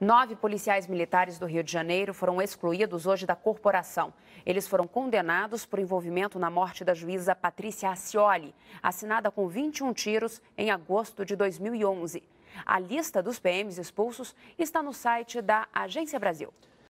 Nove policiais militares do Rio de Janeiro foram excluídos hoje da corporação. Eles foram condenados por envolvimento na morte da juíza Patrícia Acioli, assinada com 21 tiros em agosto de 2011. A lista dos PMs expulsos está no site da Agência Brasil.